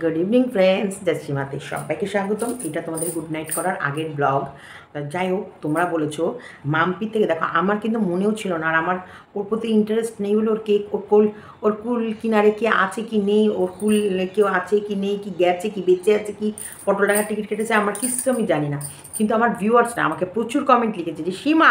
good evening friends জয়শ্রীমাতে সবাইকে স্বাগতম এটা তোমাদের গুড নাইট করার আগের ব্লগ যাই হোক তোমরা বলেছো মাম্পি থেকে দেখো আমার কিন্তু মনেও ছিল না আর আমার ওর প্রতি ইন্টারেস্ট নেই হলো ওর কেক ওর কুল ওর কুল কিনারে কে আছে কি নেই ওর কুল কেউ আছে কি নেই কি গেছে কি বেঁচে আছে কি পটল টাকার টিকিট কেটেছে আমার কিছু আমি জানি না কিন্তু আমার ভিউয়ার্সরা আমাকে প্রচুর কমেন্ট লিখেছে যে সীমা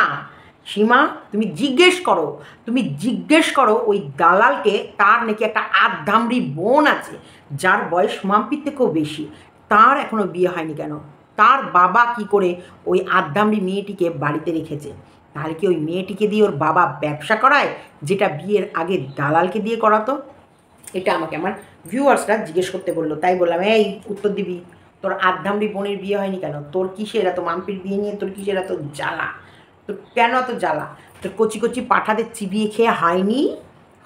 সীমা তুমি জিজ্ঞেস করো তুমি জিজ্ঞেস করো ওই দালালকে তার নাকি একটা আধামড়ি বোন আছে যার বয়স মাম্পির থেকেও বেশি তার এখনও বিয়ে হয়নি কেন তার বাবা কি করে ওই আধামড়ি মেয়েটিকে বাড়িতে রেখেছে তাহলে কি ওই মেয়েটিকে দিয়ে ওর বাবা ব্যবসা করায় যেটা বিয়ের আগে দালালকে দিয়ে করাতো এটা আমাকে আমার ভিউয়ার্সরা জিজ্ঞেস করতে বললো তাই বললাম এই উত্তর দিবি তোর আধামড়ি বোনের বিয়ে হয়নি কেন তোর এরা এত মাম্পির বিয়ে নিয়ে তোর এরা এত জ্বালা তোর কেন এত জ্বালা তোর কচি কচি পাঠাদের চিবিয়ে খেয়ে হয়নি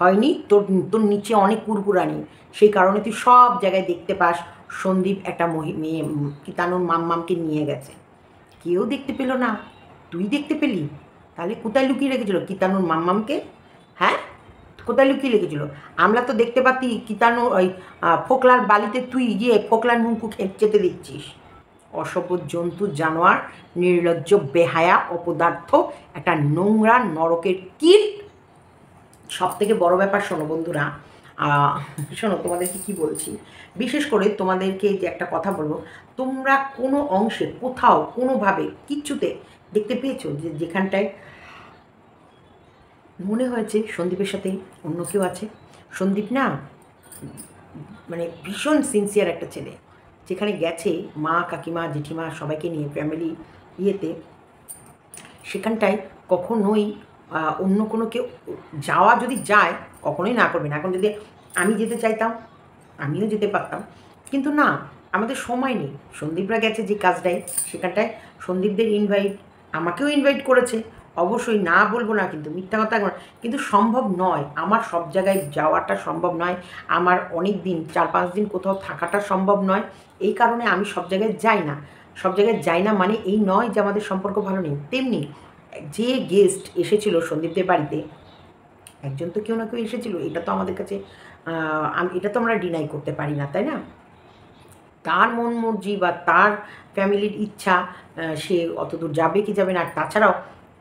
হয়নি তোর তোর নিচে অনেক কুরকুরানি সেই কারণে তুই সব জায়গায় দেখতে পাস সন্দীপ একটা মেয়ে কিতানুর মাম্মামকে নিয়ে গেছে কেউ দেখতে পেলো না তুই দেখতে পেলি তাহলে কোথায় লুকিয়ে রেখেছিল কিতানুর মাম্মামকে হ্যাঁ কোথায় লুকিয়ে রেখেছিল আমরা তো দেখতে পাতি কিতানুর ওই ফোকলার বালিতে তুই গিয়ে ফোকলার নুনকু খেতে দেখছিস দিচ্ছিস অসভ্য জন্তু জানোয়ার নির্লজ্জ বেহায়া অপদার্থ একটা নোংরা নরকের কিল সব থেকে বড় ব্যাপার শোনো বন্ধুরা শোনো তোমাদেরকে কি বলছি বিশেষ করে তোমাদেরকে যে একটা কথা বলবো তোমরা কোনো অংশে কোথাও কোনোভাবে কিচ্ছুতে দেখতে পেয়েছো যে যেখানটায় মনে হয়েছে সন্দীপের সাথে অন্য কেউ আছে সন্দীপ না মানে ভীষণ সিনসিয়ার একটা ছেলে যেখানে গেছে মা কাকিমা জেঠিমা সবাইকে নিয়ে ফ্যামিলি ইয়েতে সেখানটায় কখনোই অন্য কোনো কেউ যাওয়া যদি যায় কখনোই না করবে না এখন যদি আমি যেতে চাইতাম আমিও যেতে পারতাম কিন্তু না আমাদের সময় নেই সন্দীপরা গেছে যে কাজটায় সেখানটায় সন্দীপদের ইনভাইট আমাকেও ইনভাইট করেছে অবশ্যই না বলবো না কিন্তু মিথ্যা কথা কিন্তু সম্ভব নয় আমার সব জায়গায় যাওয়াটা সম্ভব নয় আমার অনেক দিন চার পাঁচ দিন কোথাও থাকাটা সম্ভব নয় এই কারণে আমি সব জায়গায় যাই না সব জায়গায় যাই না মানে এই নয় যে আমাদের সম্পর্ক ভালো নেই তেমনি যে গেস্ট এসেছিল সন্দীপদের বাড়িতে একজন তো কেউ না কেউ এসেছিলো এটা তো আমাদের কাছে এটা তো আমরা ডিনাই করতে পারি না তাই না তার মন মর্জি বা তার ফ্যামিলির ইচ্ছা সে অতদূর যাবে কি যাবে না তাছাড়াও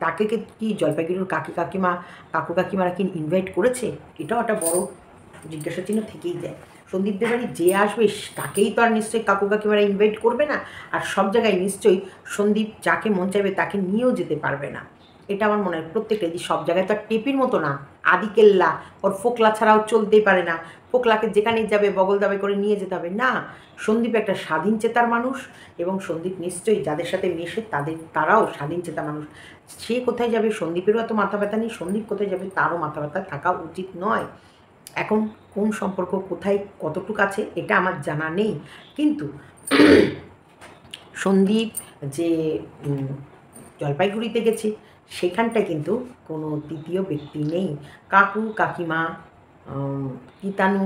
তাকে কি জলপাইগুড়ির কাকি কাকিমা কাকু কাকিমারা কি ইনভাইট করেছে এটাও একটা বড় জিজ্ঞাসা চিহ্ন থেকেই যায় সন্দীপদের বাড়ি যে আসবে তাকেই তো আর নিশ্চয়ই কাকু কাকিমারা ইনভাইট করবে না আর সব জায়গায় নিশ্চয়ই সন্দীপ যাকে মন চাইবে তাকে নিয়েও যেতে পারবে না এটা আমার মনে হয় প্রত্যেকটা যে সব জায়গায় তো আর টেপির মতো না আদিকেল্লা ওর ফোকলা ছাড়াও চলতেই পারে না ফোকলাকে যেখানেই যাবে বগল দাবে করে নিয়ে যেতে হবে না সন্দীপ একটা স্বাধীন চেতার মানুষ এবং সন্দীপ নিশ্চয়ই যাদের সাথে মেশে তাদের তারাও স্বাধীন চেতা মানুষ সে কোথায় যাবে সন্দীপেরও এত মাথা ব্যথা নেই সন্দীপ কোথায় যাবে তারও মাথা ব্যথা থাকা উচিত নয় এখন কোন সম্পর্ক কোথায় কতটুকু আছে এটা আমার জানা নেই কিন্তু সন্দীপ যে জলপাইগুড়িতে গেছে সেখানটায় কিন্তু কোনো তৃতীয় ব্যক্তি নেই কাকু কাকিমা কিতানু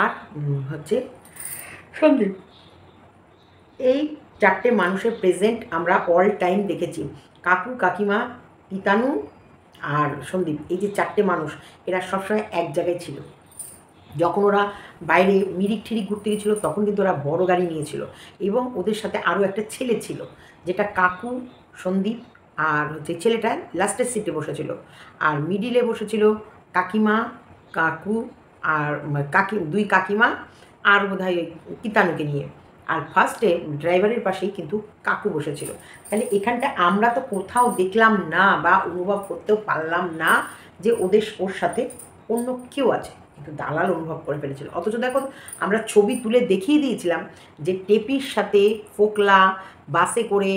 আর হচ্ছে সন্দীপ এই চারটে মানুষের প্রেজেন্ট আমরা অল টাইম দেখেছি কাকু কাকিমা পিতানু আর সন্দীপ এই যে চারটে মানুষ এরা সবসময় এক জায়গায় ছিল যখন ওরা বাইরে মিরিক ঠিরিক ঘুরতে গেছিলো তখন কিন্তু ওরা বড় গাড়ি নিয়েছিল এবং ওদের সাথে আরও একটা ছেলে ছিল যেটা কাকু সন্দীপ আর হচ্ছে ছেলেটা লাস্টের সিটে বসেছিল আর মিডিলে বসেছিল কাকিমা কাকু আর কাকি দুই কাকিমা আর বোধহয় কিতানুকে নিয়ে আর ফার্স্টে ড্রাইভারের পাশেই কিন্তু কাকু বসেছিল তাহলে এখানটা আমরা তো কোথাও দেখলাম না বা অনুভব করতেও পারলাম না যে ওদের ওর সাথে অন্য কেউ আছে কিন্তু দালাল অনুভব করে ফেলেছিল অথচ দেখো আমরা ছবি তুলে দেখিয়ে দিয়েছিলাম যে টেপির সাথে ফোকলা বাসে করে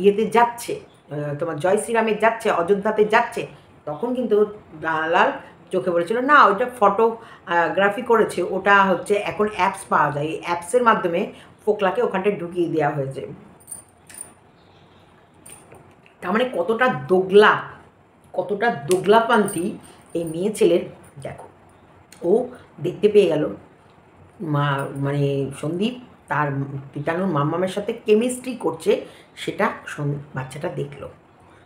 ইয়েতে যাচ্ছে তোমার জয় শ্রীরামে যাচ্ছে অযোধ্যাতে যাচ্ছে তখন কিন্তু দালাল চোখে পড়েছিল না ওইটা ফটোগ্রাফি করেছে ওটা হচ্ছে এখন অ্যাপস পাওয়া যায় এই অ্যাপসের মাধ্যমে ফোকলাকে ওখানটায় ঢুকিয়ে দেওয়া হয়েছে তার মানে কতটা দোগলা কতটা দোগলাপান্তি এই মেয়ে ছেলের দেখো ও দেখতে পেয়ে গেল মা মানে সন্দীপ তার কীটাণুর মামামের সাথে কেমিস্ট্রি করছে সেটা বাচ্চাটা দেখলো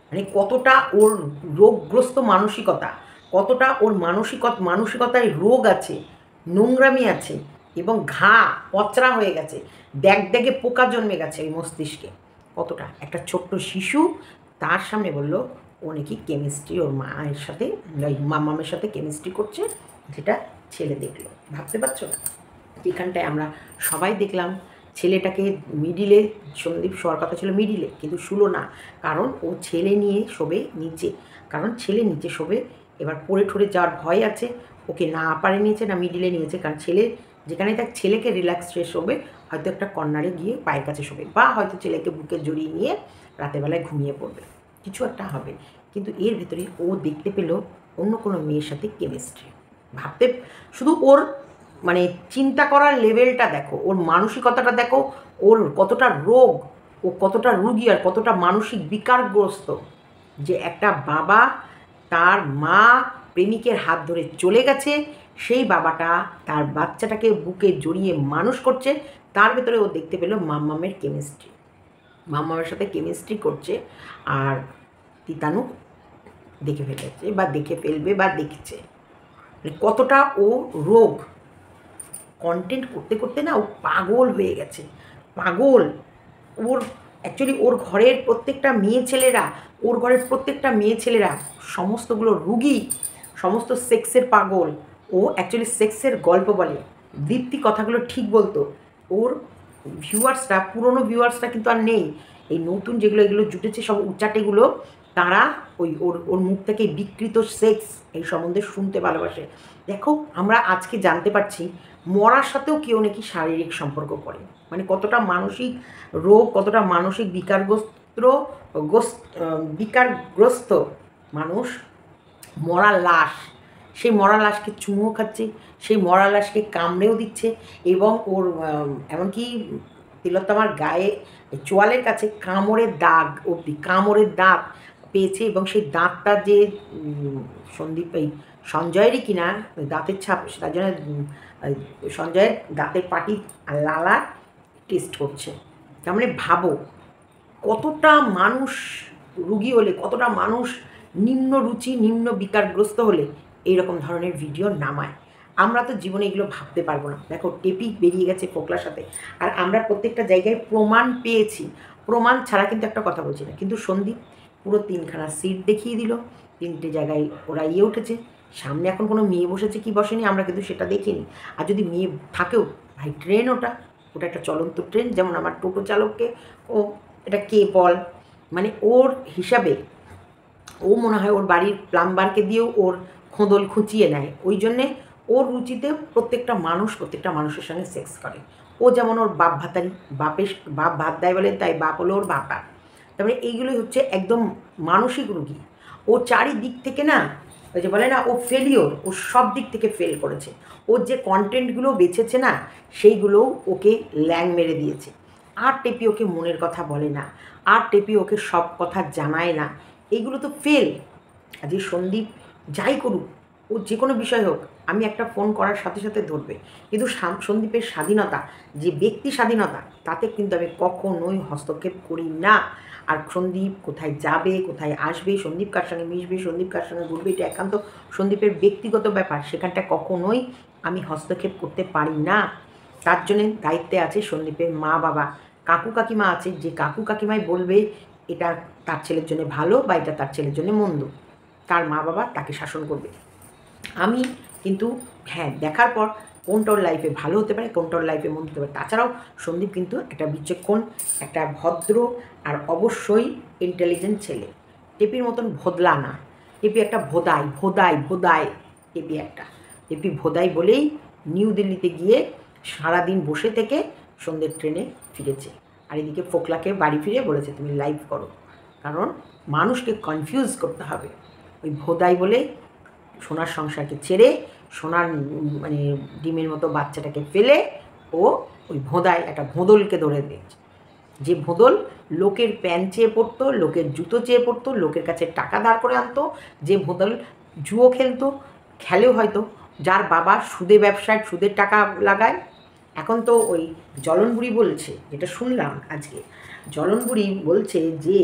মানে কতটা ওর রোগগ্রস্ত মানসিকতা কতটা ওর মানসিকত মানসিকতায় রোগ আছে নোংরামি আছে এবং ঘা পচরা হয়ে গেছে ব্যাগ ব্যাগে পোকা জন্মে গেছে ওই মস্তিষ্কে কতটা একটা ছোট্ট শিশু তার সামনে বললো ও নাকি কেমিস্ট্রি ওর মায়ের সাথে মাম্মামের মামামের সাথে কেমিস্ট্রি করছে যেটা ছেলে দেখলো ভাবতে পারছো না এখানটায় আমরা সবাই দেখলাম ছেলেটাকে মিডিলে সন্দীপ শোয়ার কথা ছিল মিডিলে কিন্তু শুলো না কারণ ও ছেলে নিয়ে শোবে নিচে কারণ ছেলে নিচে শোবে এবার পড়ে ঠোরে যাওয়ার ভয় আছে ওকে না পারে নিয়েছে না মিডিলে নিয়েছে কারণ ছেলে যেখানে তার ছেলেকে রিল্যাক্স ফ্রেশ হবে হয়তো একটা কর্নারে গিয়ে পায়ের কাছে শোবে বা হয়তো ছেলেকে বুকে জড়িয়ে নিয়ে রাতেরবেলায় বেলায় ঘুমিয়ে পড়বে কিছু একটা হবে কিন্তু এর ভেতরে ও দেখতে পেল অন্য কোনো মেয়ের সাথে কেমিস্ট্রি ভাবতে শুধু ওর মানে চিন্তা করার লেভেলটা দেখো ওর মানসিকতাটা দেখো ওর কতটা রোগ ও কতটা রুগী আর কতটা মানসিক বিকারগ্রস্ত যে একটা বাবা তার মা প্রেমিকের হাত ধরে চলে গেছে সেই বাবাটা তার বাচ্চাটাকে বুকে জড়িয়ে মানুষ করছে তার ভেতরে ও দেখতে পেল মাম্মামের কেমিস্ট্রি মাম্মামের সাথে কেমিস্ট্রি করছে আর তিতানু দেখে ফেলেছে বা দেখে ফেলবে বা দেখছে মানে কতটা ও রোগ কন্টেন্ট করতে করতে না ও পাগল হয়ে গেছে পাগল ওর অ্যাকচুয়ালি ওর ঘরের প্রত্যেকটা মেয়ে ছেলেরা ওর ঘরের প্রত্যেকটা মেয়ে ছেলেরা সমস্তগুলো রুগী সমস্ত সেক্সের পাগল ও অ্যাকচুয়ালি সেক্সের গল্প বলে দীপ্তি কথাগুলো ঠিক বলতো ওর ভিউয়ার্সরা পুরনো ভিউয়ার্সরা কিন্তু আর নেই এই নতুন যেগুলো এগুলো জুটেছে সব উচ্চাটেগুলো তারা ওই ওর ওর মুখ থেকে বিকৃত সেক্স এই সম্বন্ধে শুনতে ভালোবাসে দেখো আমরা আজকে জানতে পারছি মরার সাথেও কেউ নাকি শারীরিক সম্পর্ক করে মানে কতটা মানসিক রোগ কতটা মানসিক বিকারগ্রস্ত বিকারগ্রস্ত মানুষ মরা লাশ সেই মরা লাশকে চুমো খাচ্ছে সেই মরা লাশকে কামড়েও দিচ্ছে এবং ওর এমনকি তিলোত্তমার গায়ে চোয়ালের কাছে কামড়ের দাগ অবধি কামড়ের দাগ পেয়েছে এবং সেই দাঁতটা যে সন্দীপ এই সঞ্জয়েরই কিনা দাঁতের ছাপ তার জন্য সঞ্জয়ের দাঁতের পাটি লালা টেস্ট করছে তার মানে ভাবো কতটা মানুষ রুগী হলে কতটা মানুষ নিম্ন রুচি নিম্ন বিকারগ্রস্ত হলে এই রকম ধরনের ভিডিও নামায় আমরা তো জীবনে এগুলো ভাবতে পারবো না দেখো টেপি বেরিয়ে গেছে ফোকলার সাথে আর আমরা প্রত্যেকটা জায়গায় প্রমাণ পেয়েছি প্রমাণ ছাড়া কিন্তু একটা কথা বলছি না কিন্তু সন্দীপ পুরো তিনখানা সিট দেখিয়ে দিল তিনটে জায়গায় ওরা ইয়ে উঠেছে সামনে এখন কোনো মেয়ে বসেছে কি বসেনি আমরা কিন্তু সেটা দেখিনি আর যদি মেয়ে থাকেও ভাই ট্রেন ওটা ওটা একটা চলন্ত ট্রেন যেমন আমার টোটো চালককে ও এটা কে বল মানে ওর হিসাবে ও মনে হয় ওর বাড়ির প্লাম্বারকে দিয়েও ওর খোঁদল খুঁচিয়ে নেয় ওই জন্যে ওর রুচিতে প্রত্যেকটা মানুষ প্রত্যেকটা মানুষের সঙ্গে সেক্স করে ও যেমন ওর বাপ ভাতারি বাপের বাপ ভাত দেয় বলে তাই বাপ হলো ওর বাপা তারপরে এইগুলোই হচ্ছে একদম মানসিক রুগী ও চারিদিক থেকে না ওই যে বলে না ও ফেলিওর ও সব দিক থেকে ফেল করেছে ওর যে কন্টেন্টগুলো বেছেছে না সেইগুলো ওকে ল্যাং মেরে দিয়েছে আর টেপি ওকে মনের কথা বলে না আর টেপি ওকে সব কথা জানায় না এইগুলো তো ফেল যে সন্দীপ যাই করুক ও যে কোনো বিষয় হোক আমি একটা ফোন করার সাথে সাথে ধরবে কিন্তু সন্দীপের স্বাধীনতা যে ব্যক্তি স্বাধীনতা তাতে কিন্তু আমি কখনোই হস্তক্ষেপ করি না আর সন্দীপ কোথায় যাবে কোথায় আসবে সন্দীপ কার সঙ্গে মিশবে সন্দীপ কার সঙ্গে ঘুরবে এটা একান্ত সন্দীপের ব্যক্তিগত ব্যাপার সেখানটা কখনোই আমি হস্তক্ষেপ করতে পারি না তার জন্য দায়িত্বে আছে সন্দীপের মা বাবা কাকু কাকিমা আছে যে কাকু কাকিমাই বলবে এটা তার ছেলের জন্য ভালো বা এটা তার ছেলের জন্য মন্দ তার মা বাবা তাকে শাসন করবে আমি কিন্তু হ্যাঁ দেখার পর কোনটা ওর লাইফে ভালো হতে পারে কোনটা ওর লাইফে মন হতে পারে তাছাড়াও সন্দীপ কিন্তু একটা বিচক্ষণ একটা ভদ্র আর অবশ্যই ইন্টেলিজেন্ট ছেলে টেপির মতন ভোদলা না টেপি একটা ভোদাই ভোদাই ভোদাই টেপি একটা টেপি ভোদাই বলেই নিউ দিল্লিতে গিয়ে সারাদিন বসে থেকে সন্ধ্যের ট্রেনে ফিরেছে আর এদিকে ফোকলাকে বাড়ি ফিরে বলেছে তুমি লাইভ করো কারণ মানুষকে কনফিউজ করতে হবে ওই ভোদাই বলে সোনার সংসারকে ছেড়ে সোনার মানে ডিমের মতো বাচ্চাটাকে ফেলে ও ওই ভোঁদায় একটা ভোঁদলকে ধরে দিয়েছে যে ভোঁদল লোকের প্যান্ট চেয়ে পড়তো লোকের জুতো চেয়ে পড়তো লোকের কাছে টাকা দাঁড় করে আনতো যে ভোঁদল জুয়ো খেলতো খেলেও হয়তো যার বাবা সুদে ব্যবসায় সুদের টাকা লাগায় এখন তো ওই জলনবুড়ি বলছে যেটা শুনলাম আজকে জলনবুড়ি বলছে যে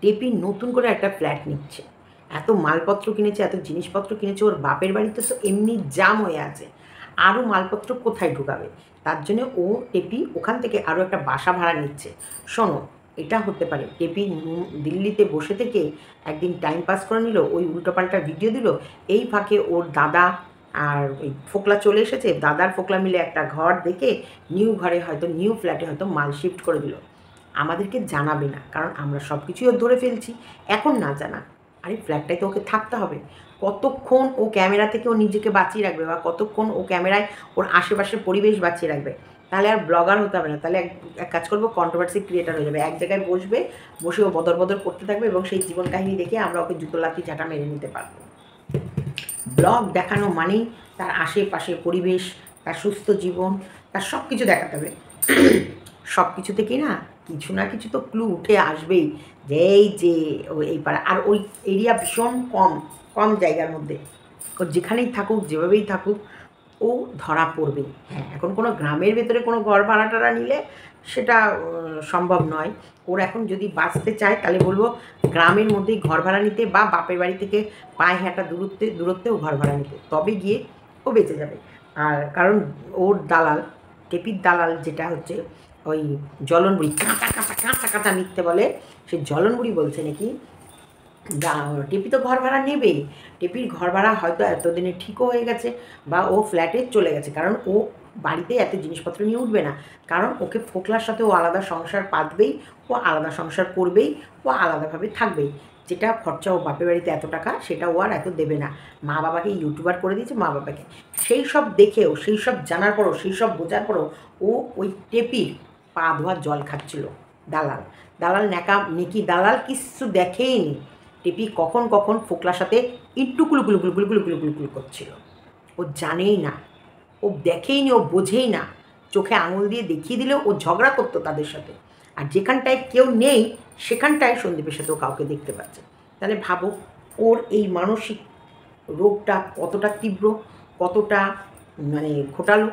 টেপি নতুন করে একটা ফ্ল্যাট নিচ্ছে এত মালপত্র কিনেছে এত জিনিসপত্র কিনেছে ওর বাপের বাড়িতে তো এমনি জাম হয়ে আছে আরও মালপত্র কোথায় ঢুকাবে তার জন্য ও টেপি ওখান থেকে আরও একটা বাসা ভাড়া নিচ্ছে শোনো এটা হতে পারে টেপি দিল্লিতে বসে থেকে একদিন টাইম পাস করে নিল ওই উল্টোপাল্টা ভিডিও দিল এই ফাঁকে ওর দাদা আর ওই ফোকলা চলে এসেছে দাদার ফোকলা মিলে একটা ঘর দেখে নিউ ঘরে হয়তো নিউ ফ্ল্যাটে হয়তো মাল শিফট করে দিল আমাদেরকে জানাবে না কারণ আমরা সব কিছুই ধরে ফেলছি এখন না জানা আরে ফ্ল্যাগটাই তো ওকে থাকতে হবে কতক্ষণ ও ক্যামেরা থেকে ও নিজেকে বাঁচিয়ে রাখবে বা কতক্ষণ ও ক্যামেরায় ওর আশেপাশের পরিবেশ বাঁচিয়ে রাখবে তাহলে আর ব্লগার হতে হবে না তাহলে এক কাজ করবো কন্ট্রোভার্সি ক্রিয়েটার হয়ে যাবে এক জায়গায় বসবে বসে ও বদর বদর করতে থাকবে এবং সেই জীবন কাহিনী দেখে আমরা ওকে জুতো লাথি ঝাঁটা মেরে নিতে পারবো ব্লগ দেখানো মানেই তার আশেপাশে পরিবেশ তার সুস্থ জীবন তার সব কিছু দেখাতে হবে সব কিছু থেকেই না কিছু না কিছু তো ক্লু উঠে আসবেই যে এই যে এই পাড়া আর ওই এরিয়া ভীষণ কম কম জায়গার মধ্যে যেখানেই থাকুক যেভাবেই থাকুক ও ধরা পড়বে হ্যাঁ এখন কোনো গ্রামের ভেতরে কোনো ঘর ভাড়া টাড়া নিলে সেটা সম্ভব নয় ওর এখন যদি বাঁচতে চায় তাহলে বলবো গ্রামের মধ্যেই ঘর ভাড়া নিতে বা বাপের বাড়ি থেকে পায়ে হাঁটা দূরত্বে দূরত্বেও ঘর ভাড়া নিতে তবে গিয়ে ও বেঁচে যাবে আর কারণ ওর দালাল টেপির দালাল যেটা হচ্ছে ওই জলনবুড়ি কাঁচা কাঁচা কাঁচা কাঁচা মিথ্যে বলে সে জলনবুড়ি বলছে নাকি টিপি তো ঘর ভাড়া নেবে টিপির ঘর ভাড়া হয়তো এতদিনে ঠিকও হয়ে গেছে বা ও ফ্ল্যাটে চলে গেছে কারণ ও বাড়িতে এত জিনিসপত্র নিয়ে উঠবে না কারণ ওকে ফোকলার সাথে ও আলাদা সংসার পাতবেই ও আলাদা সংসার করবেই ও আলাদাভাবে থাকবেই যেটা খরচা ও বাপের বাড়িতে এত টাকা সেটা ও আর এত দেবে না মা বাবাকে ইউটিউবার করে দিয়েছে মা বাবাকে সেই সব দেখেও সেই সব জানার পরও সেই সব বোঝার পরও ও ওই টেপির পা ধোয়ার জল খাচ্ছিল দালাল দালাল নেকা নেকি দালাল কিছু দেখেইনি টিপি কখন কখন ফোকলার সাথে ইট্টু কুলুকুলুকুলুকুলুকুলুকুলুকুল করছিল ও জানেই না ও দেখেই নি ও বোঝেই না চোখে আঙুল দিয়ে দেখিয়ে দিলেও ও ঝগড়া করতো তাদের সাথে আর যেখানটায় কেউ নেই সেখানটায় সন্দীপের সাথেও কাউকে দেখতে পাচ্ছে তাহলে ভাবো ওর এই মানসিক রোগটা কতটা তীব্র কতটা মানে ঘোটালো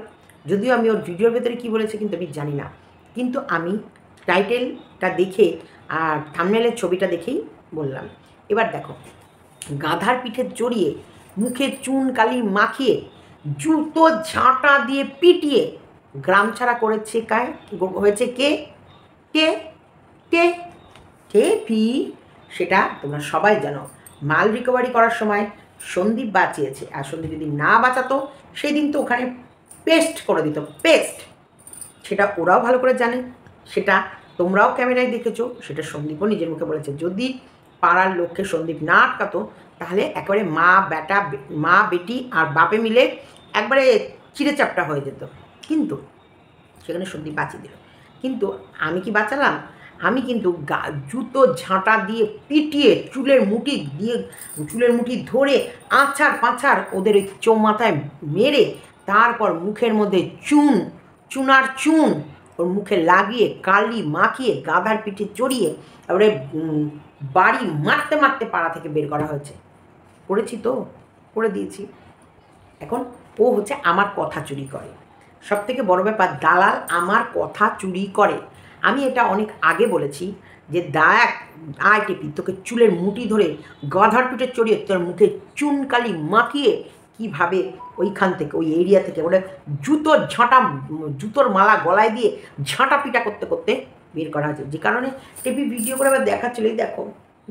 যদিও আমি ওর ভিডিওর ভেতরে কী বলেছে কিন্তু আমি জানি না কিন্তু আমি টাইটেলটা দেখে আর থামনেলের ছবিটা দেখেই বললাম এবার দেখো গাধার পিঠে জড়িয়ে মুখে চুন কালি মাখিয়ে জুতো ঝাঁটা দিয়ে পিটিয়ে গ্রাম ছাড়া করেছে কায় হয়েছে কে কে কে কে ফি সেটা তোমরা সবাই জানো মাল রিকভারি করার সময় সন্দীপ বাঁচিয়েছে আর সন্দীপ যদি না বাঁচাতো সেদিন তো ওখানে পেস্ট করে দিত পেস্ট সেটা ওরাও ভালো করে জানে সেটা তোমরাও ক্যামেরায় দেখেছো সেটা সন্দীপও নিজের মুখে বলেছে যদি পাড়ার লোককে সন্দীপ না আটকাতো তাহলে একেবারে মা বেটা মা বেটি আর বাপে মিলে একবারে চিড়েচাপটা হয়ে যেত কিন্তু সেখানে সন্দীপ বাঁচিয়ে দিল কিন্তু আমি কি বাঁচালাম আমি কিন্তু গা জুতো ঝাঁটা দিয়ে পিটিয়ে চুলের মুটি দিয়ে চুলের মুটি ধরে আছাড় পাছাড় ওদের ওই চৌমাথায় মেরে তারপর মুখের মধ্যে চুন চুনার চুন ওর মুখে লাগিয়ে কালি মাখিয়ে গাধার পিঠে চড়িয়ে তারপরে বাড়ি মারতে মারতে পাড়া থেকে বের করা হয়েছে করেছি তো করে দিয়েছি এখন ও হচ্ছে আমার কথা চুরি করে সব থেকে বড় ব্যাপার দালাল আমার কথা চুরি করে আমি এটা অনেক আগে বলেছি যে দায় আয় টেপি তোকে চুলের মুটি ধরে গাধার পিঠে চড়িয়ে তোর মুখে চুনকালি মাখিয়ে কীভাবে ওইখান থেকে ওই এরিয়া থেকে ওটা জুতোর ঝাঁটা জুতোর মালা গলায় দিয়ে ঝাঁটা পিটা করতে করতে বের করা হয়েছে যে কারণে টিভি ভিডিও করে আবার দেখাচ্ছিল দেখো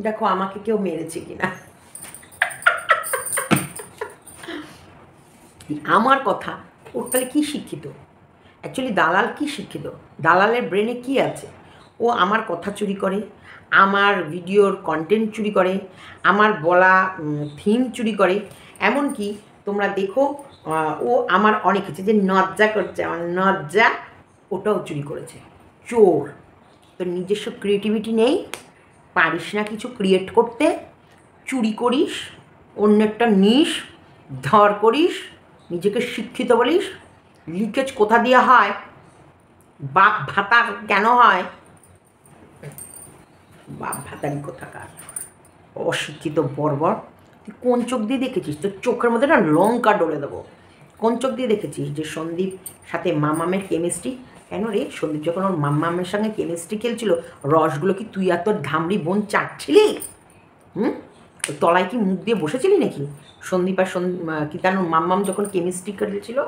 দেখো আমাকে কেউ মেরেছে কিনা আমার কথা ওর তাহলে কী শিক্ষিত অ্যাকচুয়ালি দালাল কি শিক্ষিত দালালের ব্রেনে কি আছে ও আমার কথা চুরি করে আমার ভিডিওর কন্টেন্ট চুরি করে আমার বলা থিম চুরি করে এমনকি তোমরা দেখো ও আমার অনেক কিছু যে নজ্জা করছে আমার নজ্জা ওটাও চুরি করেছে চোর তোর নিজস্ব ক্রিয়েটিভিটি নেই পারিস না কিছু ক্রিয়েট করতে চুরি করিস একটা নিস ধর করিস নিজেকে শিক্ষিত বলিস লিকেজ কোথা দিয়ে হয় বাপ ভাতা কেন হয় বাপ ভাতারই কোথাকার অশিক্ষিত বর্বর তুই কোন চোখ দিয়ে দেখেছিস তোর চোখের মধ্যে না লঙ্কা ডলে দেবো কোন চোখ দিয়ে দেখেছিস যে সন্দীপ সাথে মামামের কেমিস্ট্রি কেন রে সন্দীপ যখন ওর মামামের সঙ্গে কেমিস্ট্রি খেলছিল রসগুলো কি তুই আর তোর ধামড়ি বোন চাটছিলি হুম তলায় কি মুখ দিয়ে বসেছিলি নাকি সন্দীপ আর কি তার মাম্মাম যখন কেমিস্ট্রি খেলছিল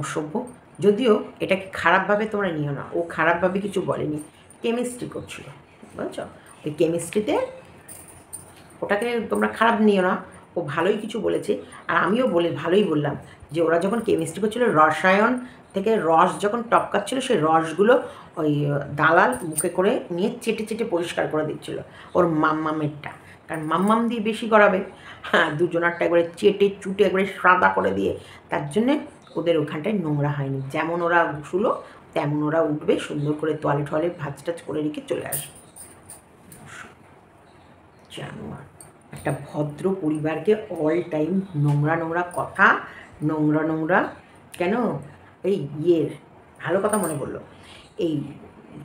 অসভ্য যদিও এটাকে খারাপভাবে তোমরা নিও না ও খারাপভাবে কিছু বলেনি কেমিস্ট্রি করছিল বুঝছো ওই কেমিস্ট্রিতে ওটাকে তোমরা খারাপ নিও না ও ভালোই কিছু বলেছে আর আমিও বলে ভালোই বললাম যে ওরা যখন কেমিস্ট্রি করছিলো রসায়ন থেকে রস যখন টপকাচ্ছিলো সেই রসগুলো ওই দালাল মুখে করে নিয়ে চেটে চেটে পরিষ্কার করে দিচ্ছিলো ওর মাম্মামেরটা কারণ মাম্মাম দিয়ে বেশি করাবে হ্যাঁ দুজনারটা একবারে চেটে চুটে একবারে সাদা করে দিয়ে তার জন্যে ওদের ওখানটায় নোংরা হয়নি যেমন ওরা শুলো তেমন ওরা উঠবে সুন্দর করে তোয়ালে ঠোয়ালে ভাজ টাজ করে রেখে চলে আসবে জানোয়ার একটা ভদ্র পরিবারকে অল টাইম নোংরা নোংরা কথা নোংরা নোংরা কেন এই ইয়ের ভালো কথা মনে পড়লো এই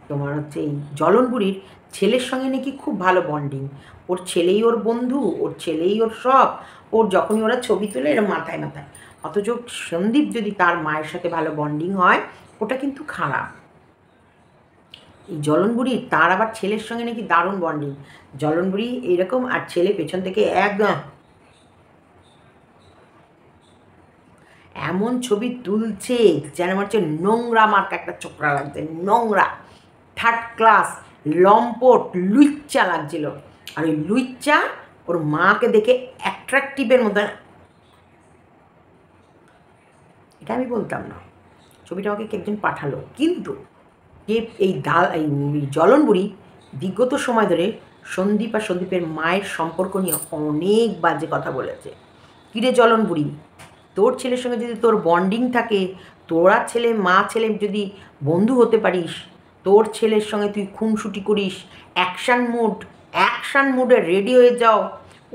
তোমার হচ্ছে এই জলনপুরীর ছেলের সঙ্গে নাকি খুব ভালো বন্ডিং ওর ছেলেই ওর বন্ধু ওর ছেলেই ওর সব ওর যখনই ওরা ছবি তোলে এরা মাথায় মাথায় অথচ সন্দীপ যদি তার মায়ের সাথে ভালো বন্ডিং হয় ওটা কিন্তু খারাপ এই জলনবুড়ি তার আবার ছেলের সঙ্গে নাকি দারুণ বন্ডিং জলনবুড়ি এইরকম আর ছেলে পেছন থেকে একদম এমন ছবি তুলছে যেন আমার হচ্ছে নোংরা মার্ক একটা চোখরা লাগছে নোংরা থার্ড ক্লাস লম্পট লুইচা লাগছিল আর ওই লুইচা ওর মাকে দেখে অ্যাট্রাকটিভের মতো এটা আমি বলতাম না ছবিটা আমাকে একজন পাঠালো কিন্তু যে এই দাল এই জলনবুড়ি বিগত সময় ধরে সন্দীপ আর সন্দীপের মায়ের সম্পর্ক নিয়ে অনেক বাজে কথা বলেছে কিরে জলনবুড়ি তোর ছেলের সঙ্গে যদি তোর বন্ডিং থাকে তোরা ছেলে মা ছেলে যদি বন্ধু হতে পারিস তোর ছেলের সঙ্গে তুই খুনসুটি করিস অ্যাকশান মুড অ্যাকশান মুডে রেডি হয়ে যাও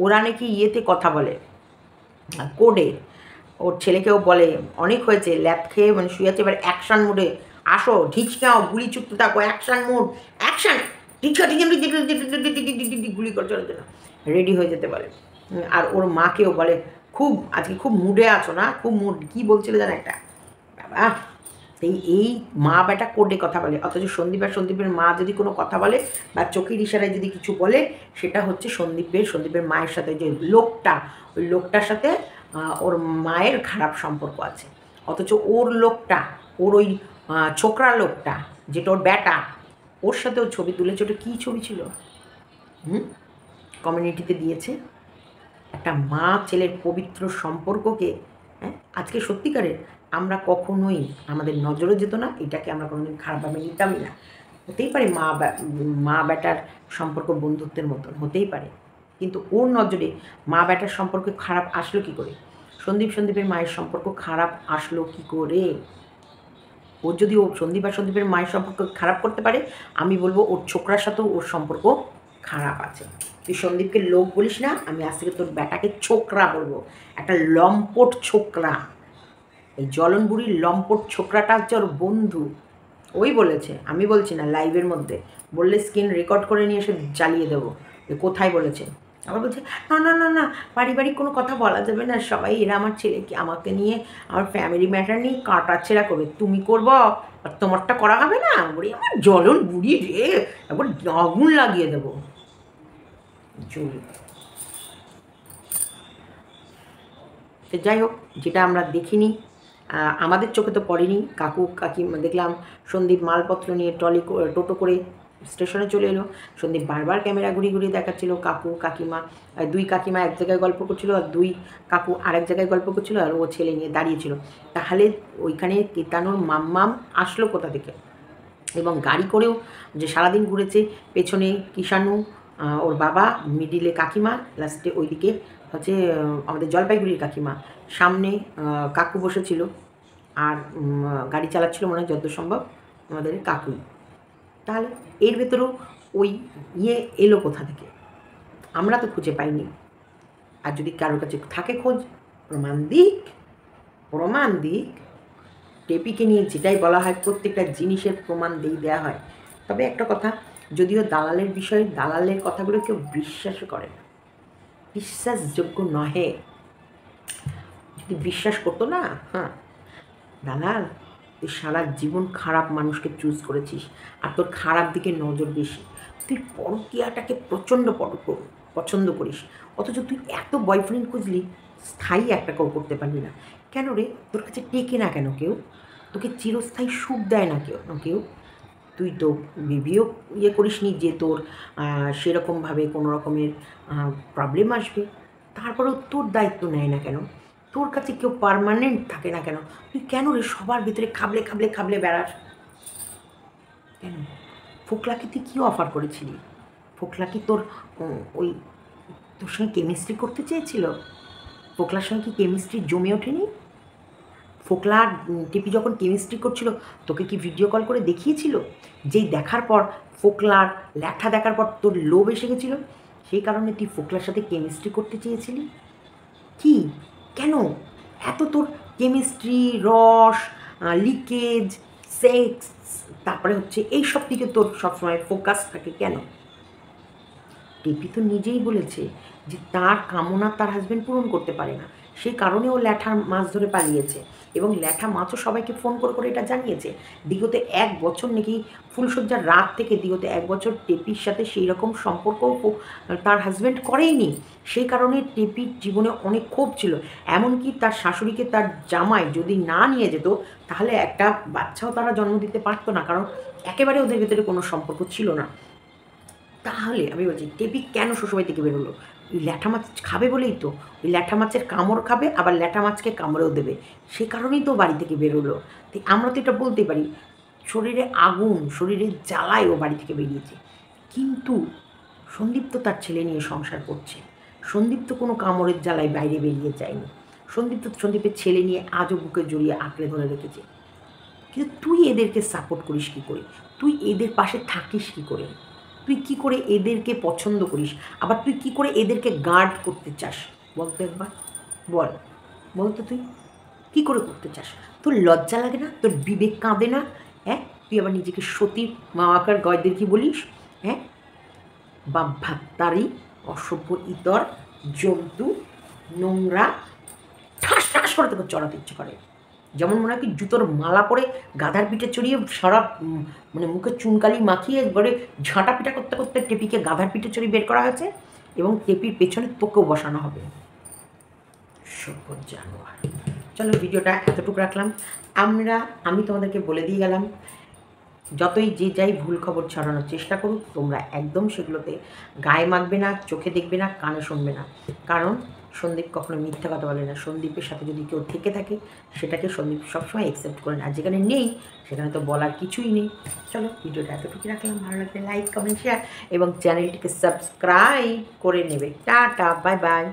ওরা নাকি ইয়েতে কথা বলে কোডে ওর ছেলেকেও বলে অনেক হয়েছে ল্যাপ খেয়ে মানে শুয়ে আছে এবার অ্যাকশান মুডে আসো ঢিচকাও গুলি ছুটতে থাকো অ্যাকশান মোড অ্যাকশান ঢিচকা গুলি করে চলে যেন রেডি হয়ে যেতে পারে আর ওর মাকেও বলে খুব আজকে খুব মুডে আছো না খুব মুড কী বলছিল যেন একটা বাবা এই এই মা বেটা কোডে কথা বলে অথচ সন্দীপ আর সন্দীপের মা যদি কোনো কথা বলে বা চোখের ইশারায় যদি কিছু বলে সেটা হচ্ছে সন্দীপের সন্দীপের মায়ের সাথে যে লোকটা ওই লোকটার সাথে ওর মায়ের খারাপ সম্পর্ক আছে অথচ ওর লোকটা ওর ওই ছোকরা লোকটা যেটা ওর ব্যাটা ওর সাথে ওর ছবি তুলেছে ওটা কী ছবি ছিল হুম কমিউনিটিতে দিয়েছে একটা মা ছেলের পবিত্র সম্পর্ককে হ্যাঁ আজকে সত্যিকারের আমরা কখনোই আমাদের নজরে যেত না এটাকে আমরা কোনোদিন খারাপভাবে নিতামই না হতেই পারে মা মা ব্যাটার সম্পর্ক বন্ধুত্বের মতন হতেই পারে কিন্তু ওর নজরে মা ব্যাটার সম্পর্কে খারাপ আসলো কি করে সন্দীপ সন্দীপের মায়ের সম্পর্ক খারাপ আসলো কি করে ওর যদি ও সন্দীপ আর সন্দীপের মায়ের সম্পর্ক খারাপ করতে পারে আমি বলবো ওর ছোকরার সাথেও ওর সম্পর্ক খারাপ আছে তুই সন্দীপকে লোক বলিস না আমি আজ থেকে তোর ব্যাটাকে ছোকরা বলবো একটা লম্পট ছোকরা এই জলনবুড়ির লম্পট ছোকরাটা হচ্ছে ওর বন্ধু ওই বলেছে আমি বলছি না লাইভের মধ্যে বললে স্ক্রিন রেকর্ড করে নিয়ে এসে জ্বালিয়ে দেবো কোথায় বলেছে আমার বলছে না না না না পারিবারিক কোনো কথা বলা যাবে না সবাই এরা আমার ছেলেকে আমাকে নিয়ে আমার ফ্যামিলি ম্যাটার নিয়ে কাটাছেড়া করবে তুমি করবো আর তোমারটা করা হবে না বলি আমার জলন বুড়ি রে একবার আগুন লাগিয়ে দেবো তো যাই হোক যেটা আমরা দেখিনি আমাদের চোখে তো পড়েনি কাকু কাকিমা দেখলাম সন্দীপ মালপত্র নিয়ে ট্রলি টোটো করে স্টেশনে চলে এলো সন্দীপ বারবার ক্যামেরা ঘুরিয়ে ঘুরিয়ে দেখাচ্ছিল কাকু কাকিমা দুই কাকিমা এক জায়গায় গল্প করছিল আর দুই কাকু আরেক জায়গায় গল্প করছিল আর ও ছেলে নিয়ে দাঁড়িয়েছিল তাহলে ওইখানে কীর্তানুর মাম্মাম আসলো কোথা থেকে এবং গাড়ি করেও যে সারাদিন ঘুরেছে পেছনে কিষাণু ওর বাবা মিডিলে কাকিমা লাস্টে ওইদিকে হচ্ছে আমাদের জলপাইগুড়ির কাকিমা সামনে কাকু বসেছিল আর গাড়ি চালাচ্ছিল মনে হয় যত সম্ভব আমাদের কাকুই তাহলে এর ভেতরেও ওই ইয়ে এলো কোথা থেকে আমরা তো খুঁজে পাইনি আর যদি কারোর কাছে থাকে খোঁজ প্রমাণ দিক প্রমাণ দিক টেপিকে নিয়ে যেটাই বলা হয় প্রত্যেকটা জিনিসের প্রমাণ দিয়ে দেওয়া হয় তবে একটা কথা যদিও দালালের বিষয়ে দালালের কথাগুলো কেউ বিশ্বাসও করে না বিশ্বাসযোগ্য নহে যদি বিশ্বাস করতো না হ্যাঁ দালাল তুই সারা জীবন খারাপ মানুষকে চুজ করেছিস আর তোর খারাপ দিকে নজর বেশি তুই পরকিয়াটাকে প্রচণ্ড পছন্দ করিস অথচ তুই এত বয়ফ্রেন্ড খুঁজলি স্থায়ী একটা কেউ করতে পারলি না কেন রে তোর কাছে টেকে না কেন কেউ তোকে চিরস্থায়ী সুখ দেয় না কেউ না কেউ তুই তো বিবিও ইয়ে করিস নি যে তোর সেরকমভাবে কোনো রকমের প্রবলেম আসবে তারপরেও তোর দায়িত্ব নেয় না কেন তোর কাছে কেউ পারমানেন্ট থাকে না কেন তুই কেন রে সবার ভিতরে খাবলে খাবলে খাবলে বেড়াস কেন ফোকলাকে তুই কী অফার করেছিলি ফোকলা কি তোর ওই তোর সঙ্গে কেমিস্ট্রি করতে চেয়েছিল ফোকলার সঙ্গে কি কেমিস্ট্রি জমে ওঠেনি ফোকলা টিপি যখন কেমিস্ট্রি করছিল তোকে কি ভিডিও কল করে দেখিয়েছিল যেই দেখার পর ফোকলার লেখা দেখার পর তোর লোভ এসে গেছিলো সেই কারণে তুই ফোকলার সাথে কেমিস্ট্রি করতে চেয়েছিলি কি কেন এত তোর কেমিস্ট্রি রস লিকেজ সেক্স তারপরে হচ্ছে এই সব দিকে তোর সবসময় ফোকাস থাকে কেন টেপি তো নিজেই বলেছে যে তার কামনা তার হাজব্যান্ড পূরণ করতে পারে না সেই কারণে ও ল্যাঠার মাছ ধরে পালিয়েছে এবং লেখা মাত্র সবাইকে ফোন করে করে এটা জানিয়েছে দিগতে এক বছর নাকি ফুলশয্যার রাত থেকে দিগতে এক বছর টেপির সাথে সেই রকম সম্পর্ক তার হাজব্যান্ড করেইনি সেই কারণে টেপির জীবনে অনেক ক্ষোভ ছিল এমনকি তার শাশুড়িকে তার জামাই যদি না নিয়ে যেত তাহলে একটা বাচ্চাও তারা জন্ম দিতে পারতো না কারণ একেবারে ওদের ভিতরে কোনো সম্পর্ক ছিল না তাহলে আমি বলছি টেপি কেন শ্বশুরবাড়ি থেকে বেরোলো ওই ল্যাঠা মাছ খাবে বলেই তো ওই ল্যাঠা মাছের কামড় খাবে আবার ল্যাঠা মাছকে কামড়েও দেবে সে কারণেই তো বাড়ি থেকে বেরোলো তাই আমরা তো এটা বলতে পারি শরীরে আগুন শরীরে জ্বালায় ও বাড়ি থেকে বেরিয়েছে কিন্তু সন্দীপ তো তার ছেলে নিয়ে সংসার করছে সন্দীপ তো কোনো কামড়ের জ্বালায় বাইরে বেরিয়ে যায়নি সন্দীপ তো সন্দীপের ছেলে নিয়ে আজও বুকে জড়িয়ে আঁকড়ে ধরে রেখেছে কিন্তু তুই এদেরকে সাপোর্ট করিস কী করে তুই এদের পাশে থাকিস কী করে তুই কী করে এদেরকে পছন্দ করিস আবার তুই কী করে এদেরকে গার্ড করতে চাস বলতো একবার বল বলতো তুই কী করে করতে চাস তোর লজ্জা লাগে না তোর বিবেক কাঁদে না হ্যাঁ তুই আবার নিজেকে সতী আকার গয়দের কি বলিস হ্যাঁ বাভ্যাত্তারি অসভ্য ইতর জন্তু নোংরা ঠাস ঠাস করে তোকে চড়াতে ইচ্ছে করে যেমন মনে হয় কি জুতোর মালা পরে গাধার পিঠে চড়িয়ে সারা মানে মুখে চুনকালি মাখিয়ে একবারে ঝাঁটা পিঠা করতে করতে টেপিকে গাধার পিঠে চড়িয়ে বের করা হয়েছে এবং টেপির পেছনে তোকেও বসানো হবে জানোয়ার চলো ভিডিওটা এতটুকু রাখলাম আমরা আমি তোমাদেরকে বলে দিয়ে গেলাম যতই যে যাই ভুল খবর ছড়ানোর চেষ্টা করুক তোমরা একদম সেগুলোতে গায়ে মাখবে না চোখে দেখবে না কানে শুনবে না কারণ সন্দীপ কখনো মিথ্যা কথা বলে না সন্দীপের সাথে যদি কেউ থেকে থাকে সেটাকে সন্দীপ সবসময় অ্যাকসেপ্ট করেন আর যেখানে নেই সেখানে তো বলার কিছুই নেই চলো ভিডিওটা এতটুকু রাখলাম ভালো লাগলে লাইক কমেন্ট শেয়ার এবং চ্যানেলটিকে সাবস্ক্রাইব করে নেবে টাটা বাই বাই